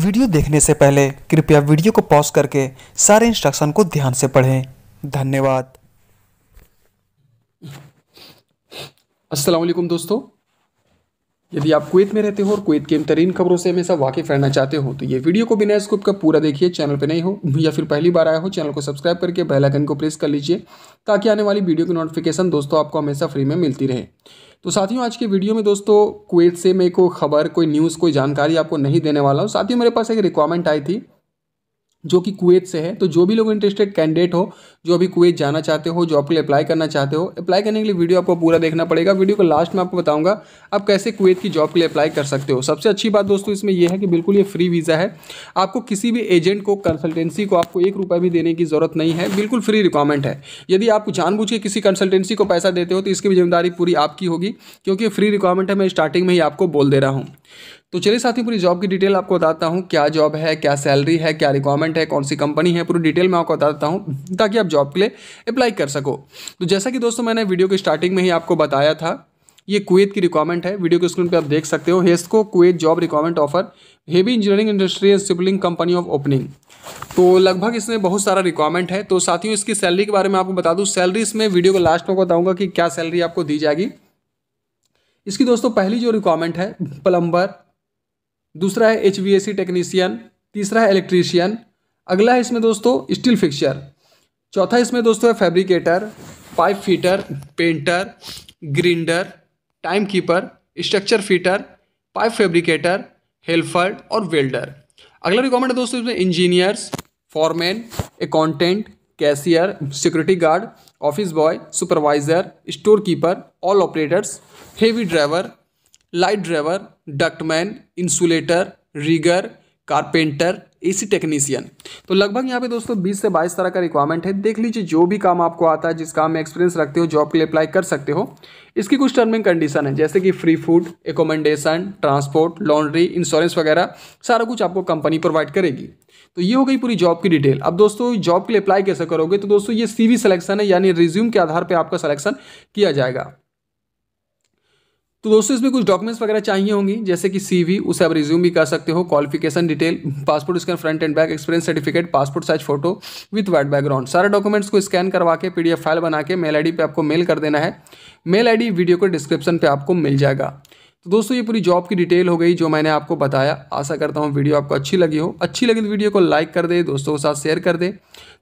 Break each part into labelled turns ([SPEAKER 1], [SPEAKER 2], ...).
[SPEAKER 1] Video देखने से पहले कृपया वीडियो को पॉज करके सारे इंस्ट्रक्शन को ध्यान से पढ़ें धन्यवाद अस्सलाम वालेकुम दोस्तों यदि आप कुवैत में रहते हो और कुवैत के तरीन खबरों से हमेशा वाकिफ रहना चाहते हो तो ये वीडियो को बिना स्कूप का पूरा देखिए चैनल पर नहीं हो या फिर पहली बार आया हो चैनल को सब्सक्राइब करके बेल आइकन को प्रेस कर लीजिए ताकि आने वाली वीडियो की नोटिफिकेशन दोस्तों आपको हमेशा फ्री में मिलती रहे तो साथियों आज के वीडियो में दोस्तों कुवैत से मैं कोई खबर कोई न्यूज़ कोई जानकारी आपको नहीं देने वाला हूँ साथियों मेरे पास एक रिक्वायरमेंट आई थी जो कि कुवैत से है तो जो भी लोग इंटरेस्टेड कैंडिडेट हो जो अभी कुवैत जाना चाहते हो जॉब के लिए अप्लाई करना चाहते हो अप्लाई करने के लिए वीडियो आपको पूरा देखना पड़ेगा वीडियो को लास्ट में आपको बताऊंगा आप कैसे कुवैत की जॉब के लिए अप्लाई कर सकते हो सबसे अच्छी बात दोस्तों इसमें यह है कि बिल्कुल ये फ्री वीज़ा है आपको किसी भी एजेंट को कंसल्टेंसी को आपको एक रुपये भी देने की ज़रूरत नहीं है बिल्कुल फ्री रिक्वायरमेंट है यदि आप जानबूझ के किसी कंसल्टेंसी को पैसा देते हो तो इसकी भी जिम्मेदारी पूरी आपकी होगी क्योंकि फ्री रिक्वायरमेंट है मैं स्टार्टिंग में ही आपको बोल दे रहा हूँ तो चलिए साथियों पूरी जॉब की डिटेल आपको बताता हूँ क्या जॉब है क्या सैलरी है क्या रिक्वायरमेंट है कौन सी कंपनी है पूरी डिटेल मैं आपको बता देता हूँ ताकि आप जॉब के लिए अप्लाई कर सको तो जैसा कि दोस्तों मैंने वीडियो की स्टार्टिंग में ही आपको बताया था ये कुवैत की रिक्वायरमेंट है वीडियो के स्क्रीन पर आप देख सकते हो Hesco Kuwait job requirement offer heavy engineering industry and sibling company of opening तो लगभग इसमें बहुत सारा रिक्वायरमेंट है तो साथियों इसकी सैलरी के बारे में आपको बता दूँ सैलरी इसमें वीडियो को लास्ट में बताऊँगा कि क्या सैलरी आपको दी जाएगी इसकी दोस्तों पहली जो रिक्वायरमेंट है प्लम्बर दूसरा है एच वी टेक्नीशियन तीसरा है इलेक्ट्रीशियन अगला है इसमें दोस्तों स्टील फिक्सर चौथा इसमें दोस्तों है fabricator pipe fitter painter grinder time keeper structure fitter pipe fabricator helper और वेल्डर अगला रिकॉमेंड है दोस्तों इसमें engineers foreman accountant cashier security guard office boy supervisor store keeper all operators heavy driver light driver ductman insulator rigger carpenter AC technician तो लगभग यहाँ पे दोस्तों 20 से 22 तरह का रिक्वायरमेंट है देख लीजिए जो भी काम आपको आता है जिस काम में एक्सपीरियंस रखते हो जॉब के लिए अप्लाई कर सकते हो इसकी कुछ टर्म एंड कंडीशन है जैसे कि free food accommodation transport laundry insurance वगैरह सारा कुछ आपको कंपनी प्रोवाइड करेगी तो ये हो गई पूरी जॉब की डिटेल अब दोस्तों जॉब के लिए अप्लाई कैसे करोगे तो दोस्तों ये सी सिलेक्शन है यानी रिज्यूम के आधार पर आपका सिलेक्शन किया जाएगा तो दोस्तों इसमें कुछ डॉक्यूमेंट्स वगैरह चाहिए होंगी जैसे कि सीवी उसे आप रिज्यूम भी कर सकते हो qualification detail passport scan front and back experience certificate passport size photo with white background सारे डॉक्यूमेंट्स को स्कैन करवा के एफ फाइल बना के मेल डी पे आपको मेल कर देना है मेल डी वीडियो के डिस्क्रिप्शन पर आपको मिल जाएगा तो दोस्तों ये पूरी जॉब की डिटेल हो गई जो मैंने आपको बताया आशा करता हूँ वीडियो आपको अच्छी लगी हो अच्छी लगी तो वीडियो को लाइक कर दे दोस्तों के साथ शेयर कर दे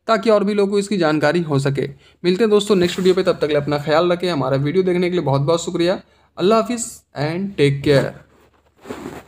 [SPEAKER 1] ताकि और भी लोगों को इसकी जानकारी हो सके मिलते हैं दोस्तों नेक्स्ट वीडियो पे तब तक अपना ख्याल रखें हमारा वीडियो देखने के लिए बहुत बहुत शुक्रिया Allah Hafiz and take care.